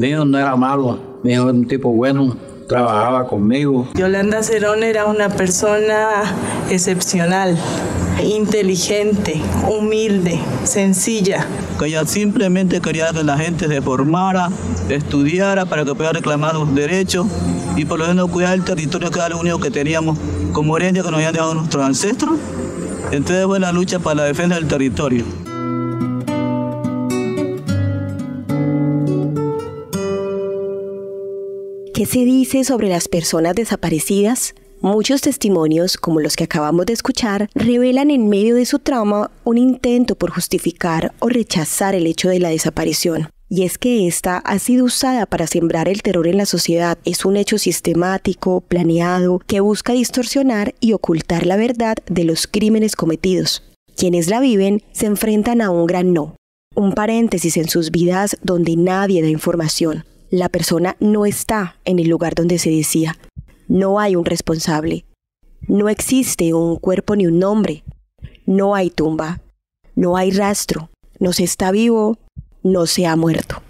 mío no era malo, hijo era un tipo bueno, trabajaba conmigo. Yolanda Cerón era una persona excepcional, inteligente, humilde, sencilla. Que ella simplemente quería que la gente se formara, estudiara para que pueda reclamar los derechos y por lo menos cuidar el territorio que era lo único que teníamos como herencia que nos habían dejado nuestros ancestros. Entonces fue la lucha para la defensa del territorio. ¿Qué se dice sobre las personas desaparecidas? Muchos testimonios, como los que acabamos de escuchar, revelan en medio de su trama un intento por justificar o rechazar el hecho de la desaparición. Y es que esta ha sido usada para sembrar el terror en la sociedad. Es un hecho sistemático, planeado, que busca distorsionar y ocultar la verdad de los crímenes cometidos. Quienes la viven se enfrentan a un gran no, un paréntesis en sus vidas donde nadie da información, la persona no está en el lugar donde se decía. No hay un responsable. No existe un cuerpo ni un nombre. No hay tumba. No hay rastro. No se está vivo. No se ha muerto.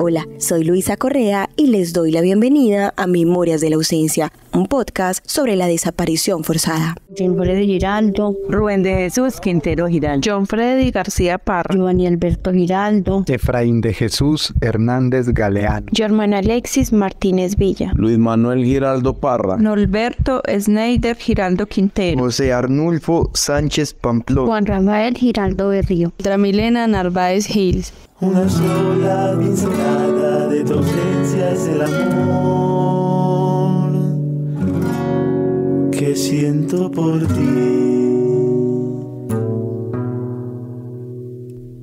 Hola, soy Luisa Correa y les doy la bienvenida a Memorias de la Ausencia, un podcast sobre la desaparición forzada. Jean Freddy Giraldo, Rubén de Jesús Quintero Giraldo, John Freddy García Parra, Giovanni Alberto Giraldo, Efraín de Jesús Hernández Galeano, Germán Alexis Martínez Villa, Luis Manuel Giraldo Parra, Norberto Snyder Giraldo Quintero, José Arnulfo Sánchez Pamplona, Juan Rafael Giraldo Berrío, Dramilena Narváez Hills. Una sola de tu es el amor. siento por ti.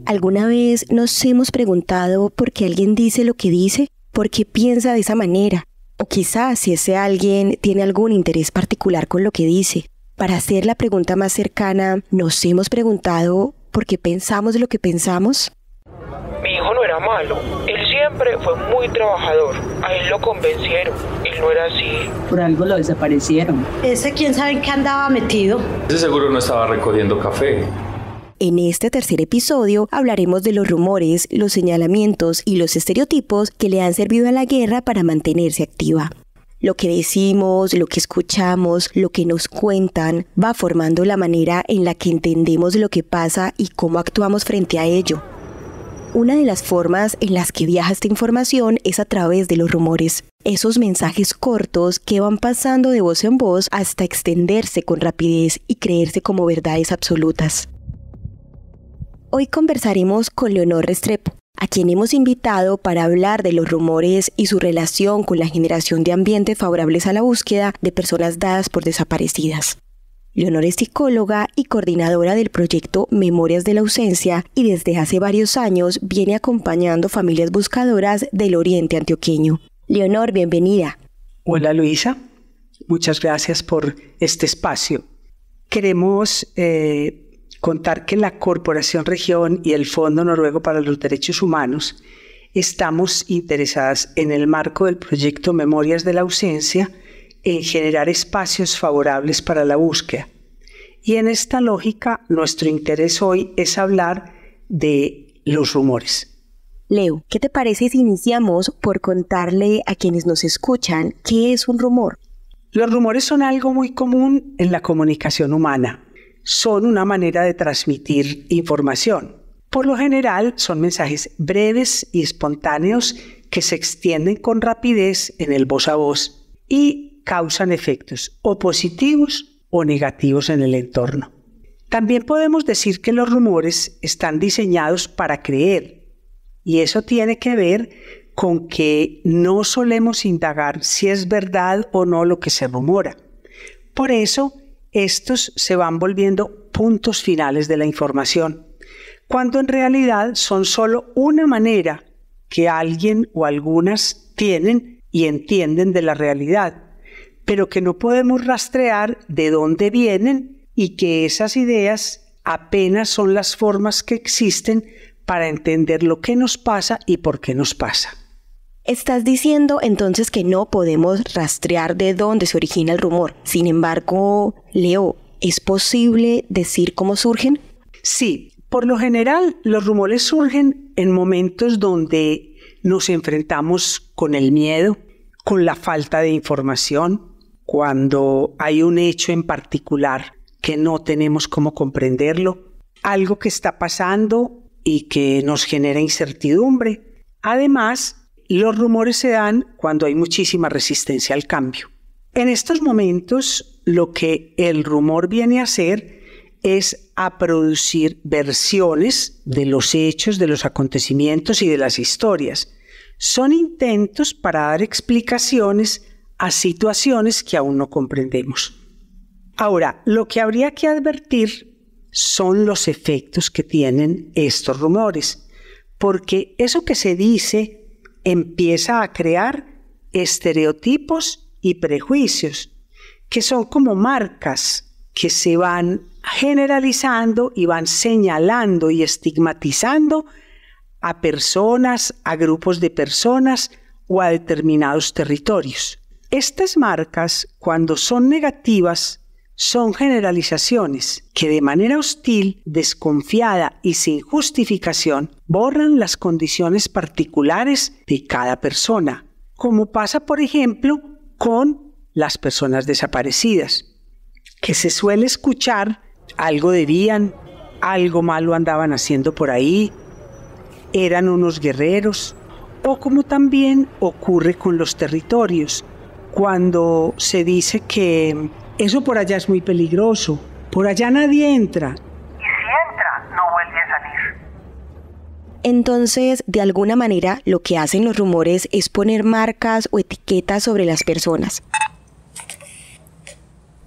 ¿Alguna vez nos hemos preguntado por qué alguien dice lo que dice? ¿Por qué piensa de esa manera? O quizás si ese alguien tiene algún interés particular con lo que dice. Para hacer la pregunta más cercana, ¿nos hemos preguntado por qué pensamos lo que pensamos? Mi hijo no era malo, él siempre fue muy trabajador, a él lo convencieron no era así. Por algo lo desaparecieron. Ese quién sabe en qué andaba metido. Ese seguro no estaba recogiendo café. En este tercer episodio hablaremos de los rumores, los señalamientos y los estereotipos que le han servido a la guerra para mantenerse activa. Lo que decimos, lo que escuchamos, lo que nos cuentan, va formando la manera en la que entendemos lo que pasa y cómo actuamos frente a ello. Una de las formas en las que viaja esta información es a través de los rumores. Esos mensajes cortos que van pasando de voz en voz hasta extenderse con rapidez y creerse como verdades absolutas. Hoy conversaremos con Leonor Restrepo, a quien hemos invitado para hablar de los rumores y su relación con la generación de ambientes favorables a la búsqueda de personas dadas por desaparecidas. Leonor es psicóloga y coordinadora del proyecto Memorias de la Ausencia y desde hace varios años viene acompañando familias buscadoras del Oriente Antioqueño. Leonor, bienvenida. Hola Luisa, muchas gracias por este espacio. Queremos eh, contar que la Corporación Región y el Fondo Noruego para los Derechos Humanos estamos interesadas en el marco del proyecto Memorias de la Ausencia en generar espacios favorables para la búsqueda. Y en esta lógica, nuestro interés hoy es hablar de los rumores. Leo, ¿qué te parece si iniciamos por contarle a quienes nos escuchan qué es un rumor? Los rumores son algo muy común en la comunicación humana. Son una manera de transmitir información. Por lo general son mensajes breves y espontáneos que se extienden con rapidez en el voz a voz y causan efectos o positivos o negativos en el entorno. También podemos decir que los rumores están diseñados para creer y eso tiene que ver con que no solemos indagar si es verdad o no lo que se rumora. Por eso, estos se van volviendo puntos finales de la información, cuando en realidad son solo una manera que alguien o algunas tienen y entienden de la realidad pero que no podemos rastrear de dónde vienen y que esas ideas apenas son las formas que existen para entender lo que nos pasa y por qué nos pasa. Estás diciendo entonces que no podemos rastrear de dónde se origina el rumor. Sin embargo, Leo, ¿es posible decir cómo surgen? Sí, por lo general los rumores surgen en momentos donde nos enfrentamos con el miedo, con la falta de información, cuando hay un hecho en particular que no tenemos cómo comprenderlo, algo que está pasando y que nos genera incertidumbre. Además, los rumores se dan cuando hay muchísima resistencia al cambio. En estos momentos, lo que el rumor viene a hacer es a producir versiones de los hechos, de los acontecimientos y de las historias. Son intentos para dar explicaciones a situaciones que aún no comprendemos. Ahora, lo que habría que advertir son los efectos que tienen estos rumores, porque eso que se dice empieza a crear estereotipos y prejuicios, que son como marcas que se van generalizando y van señalando y estigmatizando a personas, a grupos de personas o a determinados territorios. Estas marcas, cuando son negativas, son generalizaciones que de manera hostil, desconfiada y sin justificación borran las condiciones particulares de cada persona, como pasa por ejemplo con las personas desaparecidas, que se suele escuchar algo debían, algo malo andaban haciendo por ahí, eran unos guerreros, o como también ocurre con los territorios, cuando se dice que eso por allá es muy peligroso, por allá nadie entra. Y si entra, no vuelve a salir. Entonces, de alguna manera, lo que hacen los rumores es poner marcas o etiquetas sobre las personas.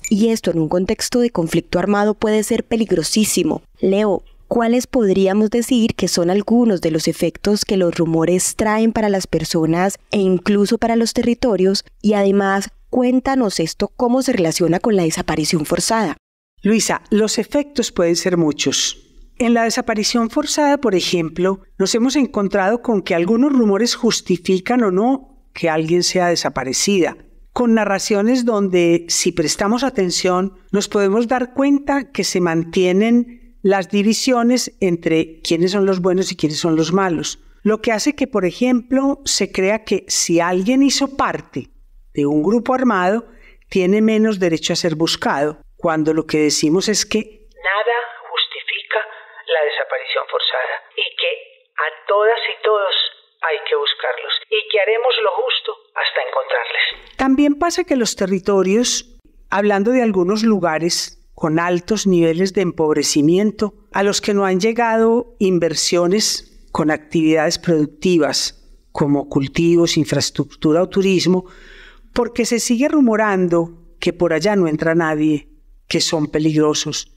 Y esto en un contexto de conflicto armado puede ser peligrosísimo. Leo, ¿cuáles podríamos decir que son algunos de los efectos que los rumores traen para las personas e incluso para los territorios? Y además, cuéntanos esto, ¿cómo se relaciona con la desaparición forzada? Luisa, los efectos pueden ser muchos. En la desaparición forzada, por ejemplo, nos hemos encontrado con que algunos rumores justifican o no que alguien sea desaparecida, con narraciones donde, si prestamos atención, nos podemos dar cuenta que se mantienen las divisiones entre quiénes son los buenos y quiénes son los malos. Lo que hace que, por ejemplo, se crea que si alguien hizo parte de un grupo armado, tiene menos derecho a ser buscado, cuando lo que decimos es que nada justifica la desaparición forzada y que a todas y todos hay que buscarlos y que haremos lo justo hasta encontrarles. También pasa que los territorios, hablando de algunos lugares con altos niveles de empobrecimiento, a los que no han llegado inversiones con actividades productivas como cultivos, infraestructura o turismo, porque se sigue rumorando que por allá no entra nadie, que son peligrosos,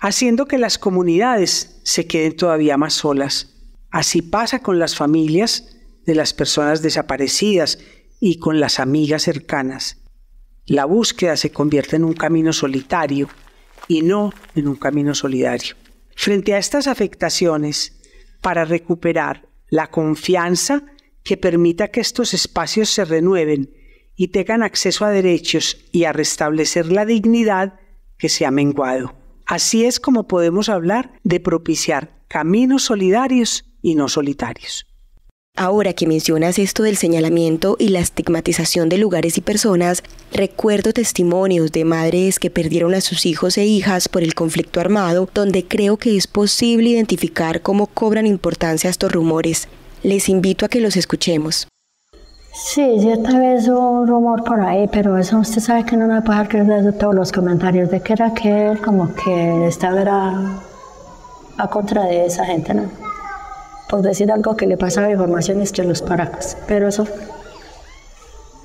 haciendo que las comunidades se queden todavía más solas. Así pasa con las familias de las personas desaparecidas y con las amigas cercanas la búsqueda se convierte en un camino solitario y no en un camino solidario. Frente a estas afectaciones, para recuperar la confianza que permita que estos espacios se renueven y tengan acceso a derechos y a restablecer la dignidad que se ha menguado. Así es como podemos hablar de propiciar caminos solidarios y no solitarios. Ahora que mencionas esto del señalamiento y la estigmatización de lugares y personas, recuerdo testimonios de madres que perdieron a sus hijos e hijas por el conflicto armado, donde creo que es posible identificar cómo cobran importancia estos rumores. Les invito a que los escuchemos. Sí, cierta vez un rumor por ahí, pero eso usted sabe que no me puede creer de todos los comentarios de que era que como que estaba era a contra de esa gente, ¿no? por decir algo que le pasa a la es que los paracas. Pero eso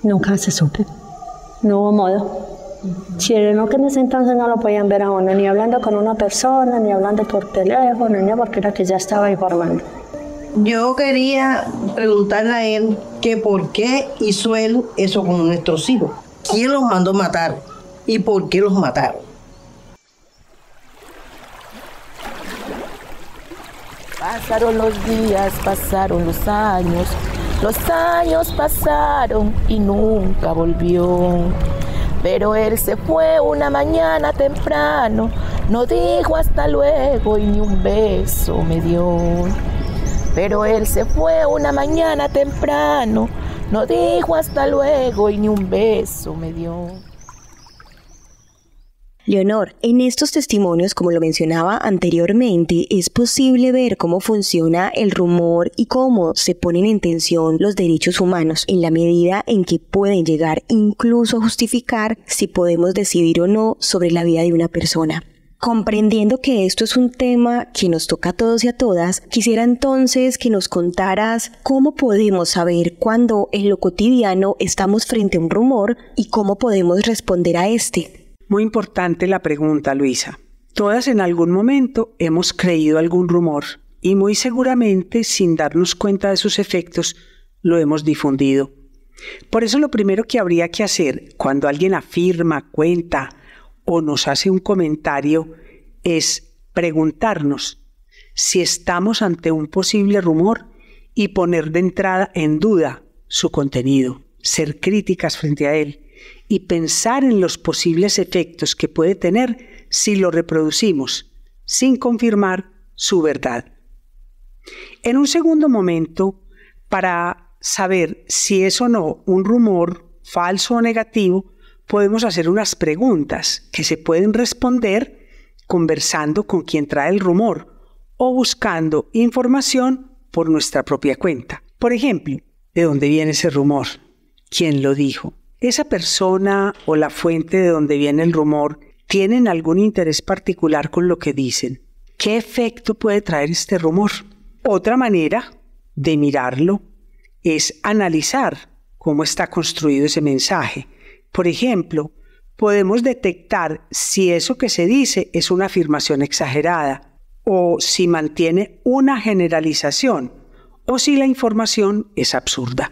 nunca se supe. No hubo modo. Si no que en ese entonces no lo podían ver a uno, ni hablando con una persona, ni hablando por teléfono, ni porque era que ya estaba informando. Yo quería preguntarle a él que por qué hizo él eso con nuestros hijos. ¿Quién los mandó matar? ¿Y por qué los mataron? Pasaron los días, pasaron los años, los años pasaron y nunca volvió. Pero él se fue una mañana temprano, no dijo hasta luego y ni un beso me dio. Pero él se fue una mañana temprano, no dijo hasta luego y ni un beso me dio. Leonor, en estos testimonios, como lo mencionaba anteriormente, es posible ver cómo funciona el rumor y cómo se ponen en tensión los derechos humanos, en la medida en que pueden llegar incluso a justificar si podemos decidir o no sobre la vida de una persona. Comprendiendo que esto es un tema que nos toca a todos y a todas, quisiera entonces que nos contaras cómo podemos saber cuando en lo cotidiano estamos frente a un rumor y cómo podemos responder a este. Muy importante la pregunta, Luisa. Todas en algún momento hemos creído algún rumor y muy seguramente sin darnos cuenta de sus efectos lo hemos difundido. Por eso lo primero que habría que hacer cuando alguien afirma, cuenta o nos hace un comentario es preguntarnos si estamos ante un posible rumor y poner de entrada en duda su contenido, ser críticas frente a él y pensar en los posibles efectos que puede tener si lo reproducimos, sin confirmar su verdad. En un segundo momento, para saber si es o no un rumor falso o negativo, podemos hacer unas preguntas que se pueden responder conversando con quien trae el rumor o buscando información por nuestra propia cuenta. Por ejemplo, ¿de dónde viene ese rumor? ¿Quién lo dijo? ¿Esa persona o la fuente de donde viene el rumor tienen algún interés particular con lo que dicen? ¿Qué efecto puede traer este rumor? Otra manera de mirarlo es analizar cómo está construido ese mensaje. Por ejemplo, podemos detectar si eso que se dice es una afirmación exagerada o si mantiene una generalización o si la información es absurda.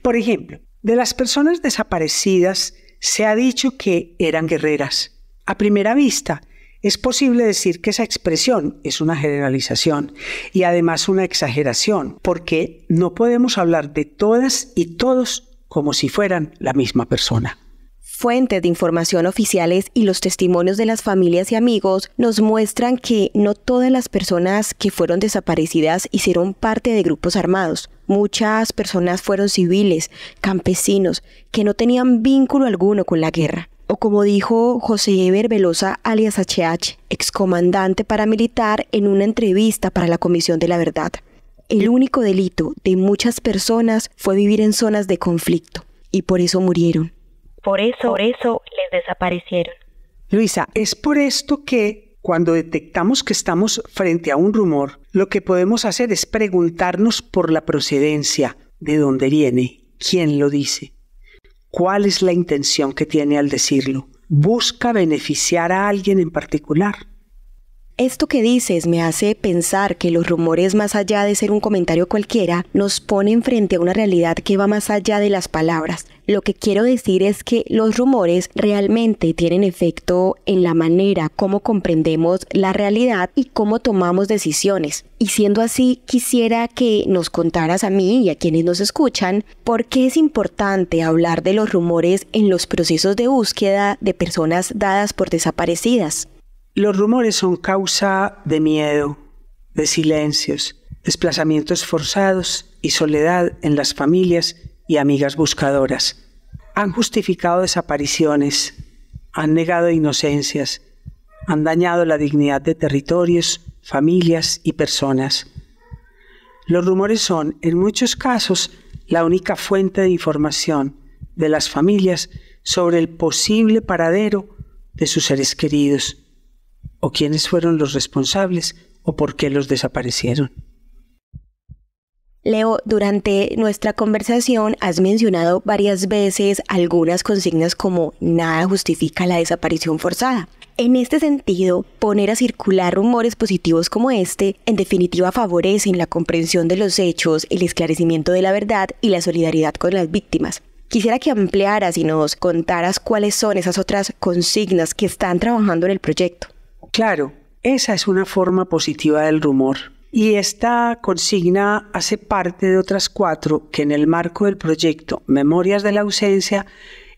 Por ejemplo, de las personas desaparecidas se ha dicho que eran guerreras. A primera vista, es posible decir que esa expresión es una generalización y además una exageración, porque no podemos hablar de todas y todos como si fueran la misma persona. Fuentes de información oficiales y los testimonios de las familias y amigos nos muestran que no todas las personas que fueron desaparecidas hicieron parte de grupos armados. Muchas personas fueron civiles, campesinos, que no tenían vínculo alguno con la guerra. O como dijo José Eber Velosa alias HH, excomandante paramilitar en una entrevista para la Comisión de la Verdad. El único delito de muchas personas fue vivir en zonas de conflicto y por eso murieron. Por eso, por eso les desaparecieron. Luisa, es por esto que cuando detectamos que estamos frente a un rumor, lo que podemos hacer es preguntarnos por la procedencia, de dónde viene, quién lo dice, cuál es la intención que tiene al decirlo. ¿Busca beneficiar a alguien en particular? Esto que dices me hace pensar que los rumores más allá de ser un comentario cualquiera nos ponen frente a una realidad que va más allá de las palabras. Lo que quiero decir es que los rumores realmente tienen efecto en la manera como comprendemos la realidad y cómo tomamos decisiones. Y siendo así, quisiera que nos contaras a mí y a quienes nos escuchan por qué es importante hablar de los rumores en los procesos de búsqueda de personas dadas por desaparecidas. Los rumores son causa de miedo, de silencios, desplazamientos forzados y soledad en las familias y amigas buscadoras. Han justificado desapariciones, han negado inocencias, han dañado la dignidad de territorios, familias y personas. Los rumores son, en muchos casos, la única fuente de información de las familias sobre el posible paradero de sus seres queridos o quiénes fueron los responsables o por qué los desaparecieron. Leo, durante nuestra conversación has mencionado varias veces algunas consignas como nada justifica la desaparición forzada. En este sentido, poner a circular rumores positivos como este, en definitiva, favorecen la comprensión de los hechos, el esclarecimiento de la verdad y la solidaridad con las víctimas. Quisiera que ampliaras y nos contaras cuáles son esas otras consignas que están trabajando en el proyecto. Claro, esa es una forma positiva del rumor. Y esta consigna hace parte de otras cuatro que en el marco del proyecto Memorias de la Ausencia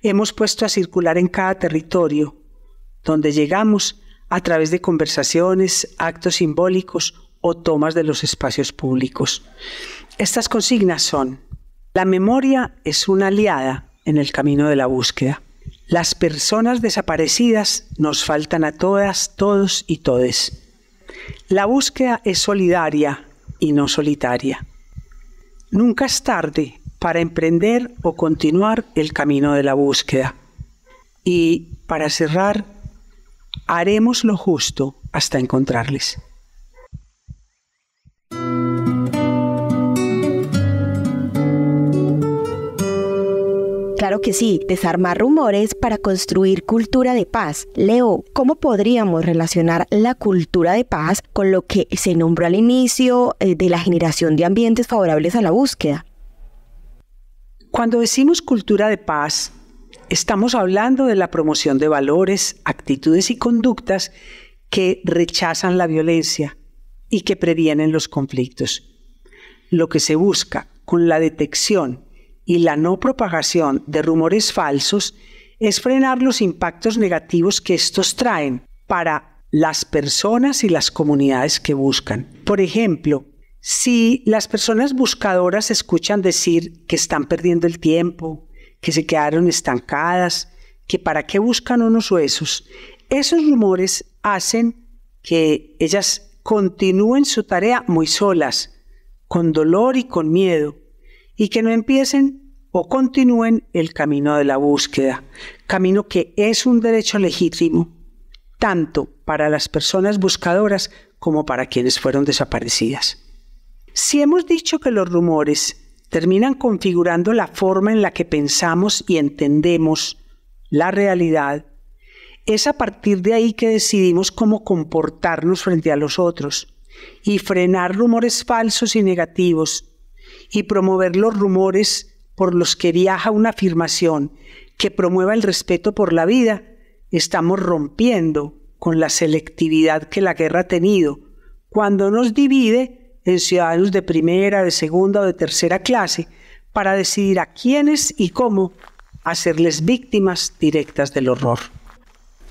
hemos puesto a circular en cada territorio, donde llegamos a través de conversaciones, actos simbólicos o tomas de los espacios públicos. Estas consignas son, la memoria es una aliada en el camino de la búsqueda. Las personas desaparecidas nos faltan a todas, todos y todes. La búsqueda es solidaria y no solitaria. Nunca es tarde para emprender o continuar el camino de la búsqueda. Y para cerrar, haremos lo justo hasta encontrarles. Claro que sí, desarmar rumores para construir cultura de paz. Leo, ¿cómo podríamos relacionar la cultura de paz con lo que se nombró al inicio eh, de la generación de ambientes favorables a la búsqueda? Cuando decimos cultura de paz, estamos hablando de la promoción de valores, actitudes y conductas que rechazan la violencia y que previenen los conflictos. Lo que se busca con la detección y la no propagación de rumores falsos es frenar los impactos negativos que estos traen para las personas y las comunidades que buscan. Por ejemplo, si las personas buscadoras escuchan decir que están perdiendo el tiempo, que se quedaron estancadas, que para qué buscan unos huesos, esos rumores hacen que ellas continúen su tarea muy solas, con dolor y con miedo, y que no empiecen o continúen el camino de la búsqueda, camino que es un derecho legítimo, tanto para las personas buscadoras como para quienes fueron desaparecidas. Si hemos dicho que los rumores terminan configurando la forma en la que pensamos y entendemos la realidad, es a partir de ahí que decidimos cómo comportarnos frente a los otros y frenar rumores falsos y negativos y promover los rumores por los que viaja una afirmación que promueva el respeto por la vida, estamos rompiendo con la selectividad que la guerra ha tenido cuando nos divide en ciudadanos de primera, de segunda o de tercera clase para decidir a quiénes y cómo hacerles víctimas directas del horror.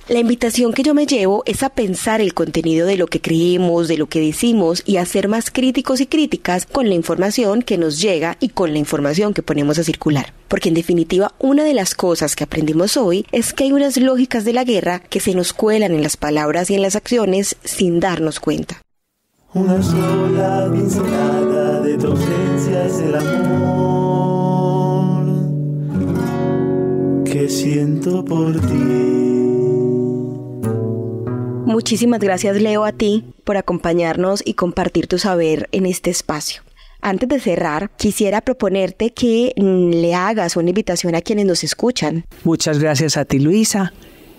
La invitación que yo me llevo es a pensar el contenido de lo que creemos, de lo que decimos y a ser más críticos y críticas con la información que nos llega y con la información que ponemos a circular. Porque en definitiva una de las cosas que aprendimos hoy es que hay unas lógicas de la guerra que se nos cuelan en las palabras y en las acciones sin darnos cuenta. Una sola pincelada de tu el amor que siento por ti. Muchísimas gracias Leo a ti por acompañarnos y compartir tu saber en este espacio. Antes de cerrar, quisiera proponerte que mm, le hagas una invitación a quienes nos escuchan. Muchas gracias a ti Luisa.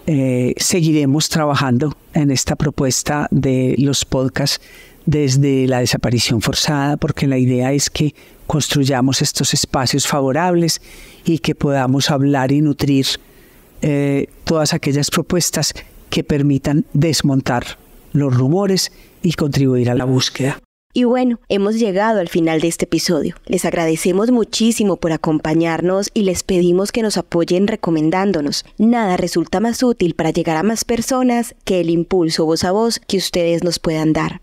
Eh, seguiremos trabajando en esta propuesta de los podcasts desde la desaparición forzada, porque la idea es que construyamos estos espacios favorables y que podamos hablar y nutrir eh, todas aquellas propuestas que permitan desmontar los rumores y contribuir a la búsqueda. Y bueno, hemos llegado al final de este episodio. Les agradecemos muchísimo por acompañarnos y les pedimos que nos apoyen recomendándonos. Nada resulta más útil para llegar a más personas que el impulso voz a voz que ustedes nos puedan dar.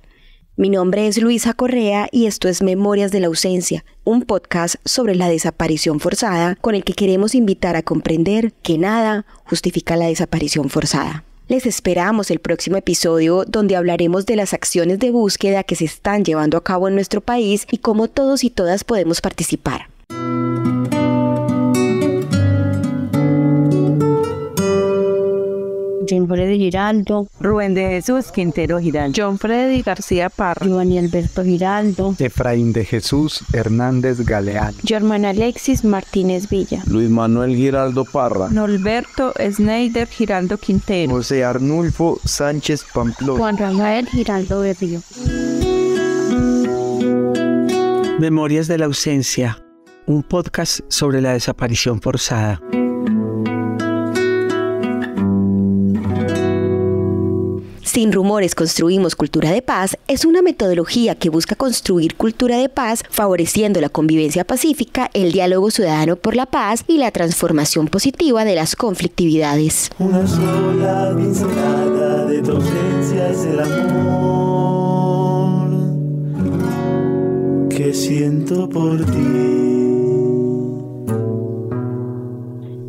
Mi nombre es Luisa Correa y esto es Memorias de la Ausencia, un podcast sobre la desaparición forzada con el que queremos invitar a comprender que nada justifica la desaparición forzada. Les esperamos el próximo episodio donde hablaremos de las acciones de búsqueda que se están llevando a cabo en nuestro país y cómo todos y todas podemos participar. John Freddy Giraldo, Rubén de Jesús Quintero Giraldo, John Freddy García Parra, Giovanni Alberto Giraldo, Efraín de Jesús Hernández galeán Germán Alexis Martínez Villa, Luis Manuel Giraldo Parra, Norberto Sneider Giraldo Quintero, José Arnulfo Sánchez Pamplona, Juan Rafael Giraldo Berrío, Memorias de la ausencia, un podcast sobre la desaparición forzada. Sin rumores construimos cultura de paz es una metodología que busca construir cultura de paz favoreciendo la convivencia pacífica, el diálogo ciudadano por la paz y la transformación positiva de las conflictividades. Una sola de es el amor que siento por ti.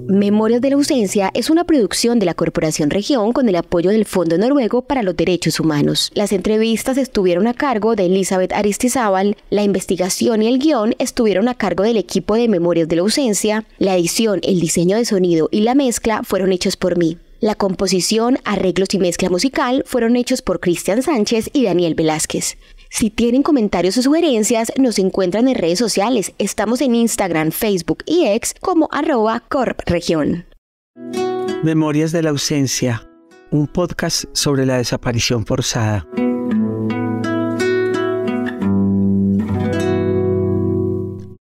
Memorias de la ausencia es una producción de la Corporación Región con el apoyo del Fondo Noruego para los Derechos Humanos. Las entrevistas estuvieron a cargo de Elizabeth Aristizábal, la investigación y el guión estuvieron a cargo del equipo de Memorias de la ausencia, la edición, el diseño de sonido y la mezcla fueron hechos por mí. La composición, arreglos y mezcla musical fueron hechos por Cristian Sánchez y Daniel Velázquez. Si tienen comentarios o sugerencias, nos encuentran en redes sociales. Estamos en Instagram, Facebook y ex como arroba corpregión. Memorias de la ausencia, un podcast sobre la desaparición forzada.